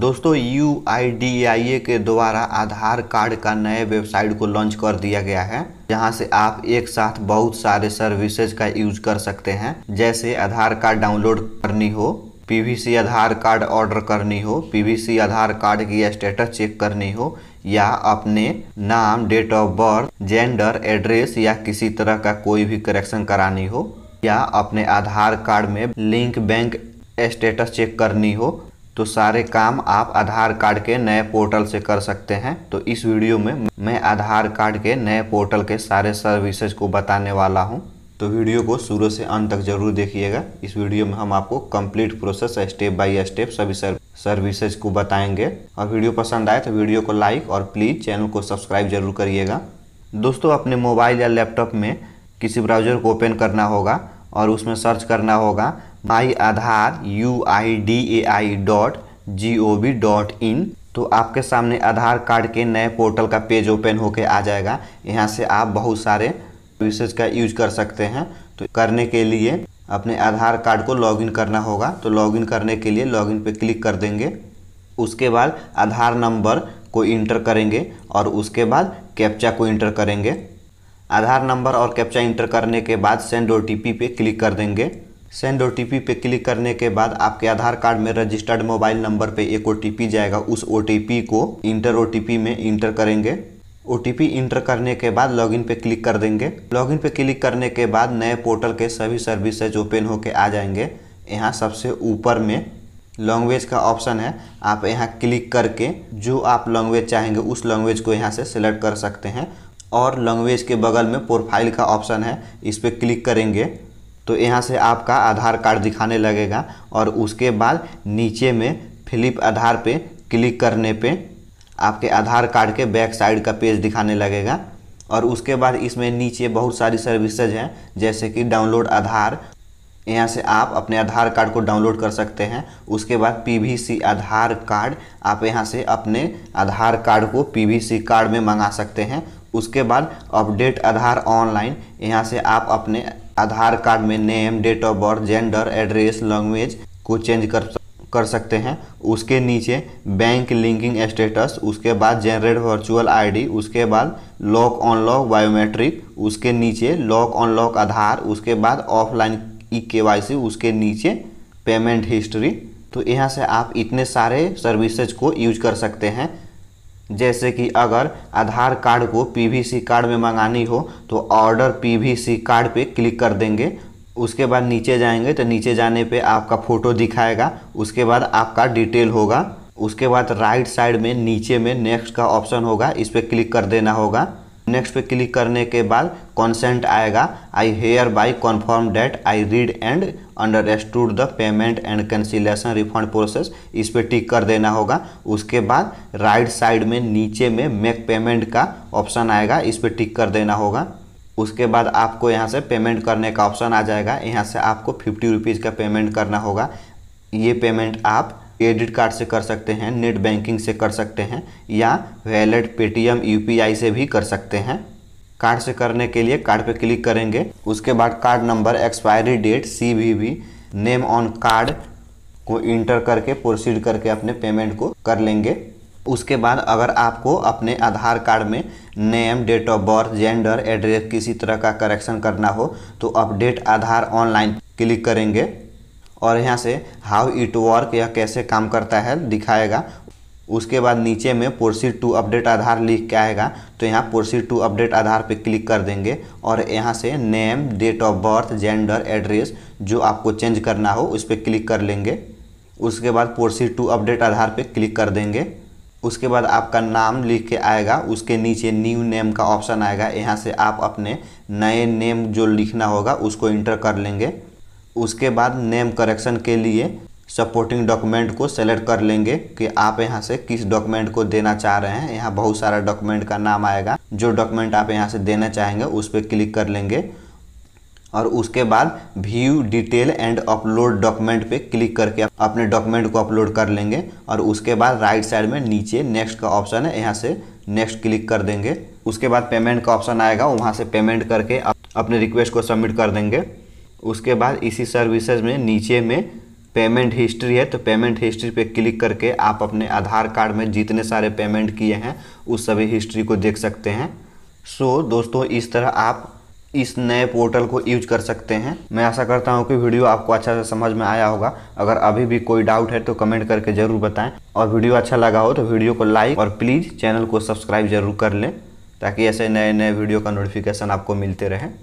दोस्तों यू के द्वारा आधार कार्ड का नए वेबसाइट को लॉन्च कर दिया गया है जहां से आप एक साथ बहुत सारे सर्विसेज का यूज कर सकते हैं जैसे आधार कार्ड डाउनलोड करनी हो पीवीसी आधार कार्ड ऑर्डर करनी हो पीवीसी आधार कार्ड की स्टेटस चेक करनी हो या अपने नाम date of birth gender address या किसी तरह का कोई भी करेक्शन करानी हो या अपने आधार कार्ड में लिंक बैंक स्टेटस चेक करनी हो तो सारे काम आप आधार कार्ड के नए पोर्टल से कर सकते हैं तो इस वीडियो में मैं आधार कार्ड के नए पोर्टल के सारे सर्विसेज को बताने वाला हूं तो वीडियो को शुरू से अंत तक जरूर देखिएगा इस वीडियो में हम आपको complete process step by step सभी सर्विसेज को बताएंगे और वीडियो पसंद आए तो वीडियो को लाइक और प्लीज़ चैनल को सब्सक्राइब जरूर करिएगा दोस्तों अपने मोबाइल या लैपटॉप में किसी ब्राउज़र को ओपन करना होगा और उसमें सर्च करना होगा my Aadhaar U I D A I dot G O V dot in तो आपके सामने आधार कार्ड के नए पोर्टल का पेज ओपन होके आ जाएगा यहाँ से आप बहुत सारे सर्विसेज का यूज कर सकते हैं तो करने के लिए अपने आधार कार्ड को लॉगिन करना होगा तो लॉगिन करने के लिए लॉगिन पे क्लिक कर देंगे उसके बाद आधार नंबर को इंटर करेंगे और उसके बाद कैप्चा को इंटर करेंगे आधार नंबर और कैप्चा इंटर करने के बाद सेंड ओ पे क्लिक कर देंगे सेंड ओ पे क्लिक करने के बाद आपके आधार कार्ड में रजिस्टर्ड मोबाइल नंबर पे एक ओ जाएगा उस ओ को इंटर ओ में इंटर करेंगे ओ इंटर करने के बाद लॉगिन पे क्लिक कर देंगे लॉगिन पे क्लिक करने के बाद नए पोर्टल के सभी सर्विसेज ओपन होके आ जाएंगे यहाँ सबसे ऊपर में लैंग्वेज का ऑप्शन है आप यहाँ क्लिक करके जो आप लैंग्वेज चाहेंगे उस लैंग्वेज को यहाँ से सिलेक्ट कर सकते हैं और लैंग्वेज के बगल में प्रोफाइल का ऑप्शन है इस पर क्लिक करेंगे तो यहाँ से आपका आधार कार्ड दिखाने लगेगा और उसके बाद नीचे में फिलिप आधार पे क्लिक करने पे आपके आधार कार्ड के बैक साइड का पेज दिखाने लगेगा और उसके बाद इसमें नीचे बहुत सारी सर्विसेज हैं जैसे कि डाउनलोड आधार यहाँ से आप अपने आधार कार्ड को डाउनलोड कर सकते हैं उसके बाद पीवीसी आधार कार्ड आप यहाँ से अपने आधार कार्ड को पीवीसी कार्ड में मंगा सकते हैं उसके बाद अपडेट आधार ऑनलाइन यहाँ से आप अपने आधार कार्ड में name date of birth gender address language को चेंज कर कर सकते हैं उसके नीचे बैंक लिंकिंग स्टेटस उसके बाद जनरेट वर्चुअल आईडी उसके बाद लॉक लॉक बायोमेट्रिक उसके नीचे लॉक लॉक आधार उसके बाद ऑफलाइन ई के उसके नीचे पेमेंट हिस्ट्री तो यहाँ से आप इतने सारे सर्विसेज को यूज कर सकते हैं जैसे कि अगर आधार कार्ड को पीवीसी कार्ड में मंगानी हो तो ऑर्डर पीवीसी कार्ड पे क्लिक कर देंगे उसके बाद नीचे जाएंगे तो नीचे जाने पे आपका फ़ोटो दिखाएगा उसके बाद आपका डिटेल होगा उसके बाद राइट साइड में नीचे में नेक्स्ट का ऑप्शन होगा इस पर क्लिक कर देना होगा नेक्स्ट पे क्लिक करने के बाद कॉन्सेंट आएगा I hereby confirm that I read and understood the payment and cancellation refund process इस पर टिक कर देना होगा उसके बाद राइट साइड में नीचे में मेक पेमेंट का ऑप्शन आएगा इस पर टिक कर देना होगा उसके बाद आपको यहाँ से पेमेंट करने का ऑप्शन आ जाएगा यहाँ से आपको फिफ्टी रुपीज़ का पेमेंट करना होगा ये पेमेंट आप क्रेडिट कार्ड से कर सकते हैं नेट बैंकिंग से कर सकते हैं या वैलेट पेटीएम यूपीआई से भी कर सकते हैं कार्ड से करने के लिए कार्ड पर क्लिक करेंगे उसके बाद card number expiry date C V V name on card को इंटर करके प्रोसीड करके अपने पेमेंट को कर लेंगे उसके बाद अगर आपको अपने आधार कार्ड में name date of birth gender address किसी तरह का करेक्शन करना हो तो अपडेट आधार ऑनलाइन क्लिक करेंगे और यहाँ से हाउ इट वर्क यह कैसे काम करता है दिखाएगा उसके बाद नीचे में पोर्सी टू अपडेट आधार लिख के आएगा तो यहाँ पोर्सी टू अपडेट आधार पे क्लिक कर देंगे और यहाँ से name date of birth gender address जो आपको चेंज करना हो उस पर क्लिक कर लेंगे उसके बाद पोर्सी टू अपडेट आधार पे क्लिक कर देंगे उसके बाद आपका नाम लिख के आएगा उसके नीचे न्यू नेम का ऑप्शन आएगा यहाँ से आप अपने नए नेम जो लिखना होगा उसको इंटर कर लेंगे उसके बाद नेम करेक्शन के लिए सपोर्टिंग डॉक्यूमेंट को सेलेक्ट कर लेंगे कि आप यहाँ से किस डॉक्यूमेंट को देना चाह रहे हैं यहाँ बहुत सारा डॉक्यूमेंट का नाम आएगा जो डॉक्यूमेंट आप यहाँ से देना चाहेंगे उस पर क्लिक कर लेंगे और उसके बाद view detail and upload document पे क्लिक करके अपने डॉक्यूमेंट को अपलोड कर लेंगे और उसके बाद राइट साइड में नीचे नेक्स्ट का ऑप्शन है यहाँ से नेक्स्ट क्लिक कर देंगे उसके बाद पेमेंट का ऑप्शन आएगा वहाँ से पेमेंट करके अपने रिक्वेस्ट को सबमिट कर देंगे उसके बाद इसी सर्विसेज में नीचे में पेमेंट हिस्ट्री है तो पेमेंट हिस्ट्री पे क्लिक करके आप अपने आधार कार्ड में जितने सारे पेमेंट किए हैं उस सभी हिस्ट्री को देख सकते हैं सो so, दोस्तों इस तरह आप इस नए पोर्टल को यूज कर सकते हैं मैं आशा करता हूँ कि वीडियो आपको अच्छा से समझ में आया होगा अगर अभी भी कोई डाउट है तो कमेंट करके ज़रूर बताएं और वीडियो अच्छा लगा हो तो वीडियो को लाइक और प्लीज़ चैनल को सब्सक्राइब जरूर कर लें ताकि ऐसे नए नए वीडियो का नोटिफिकेशन आपको मिलते रहें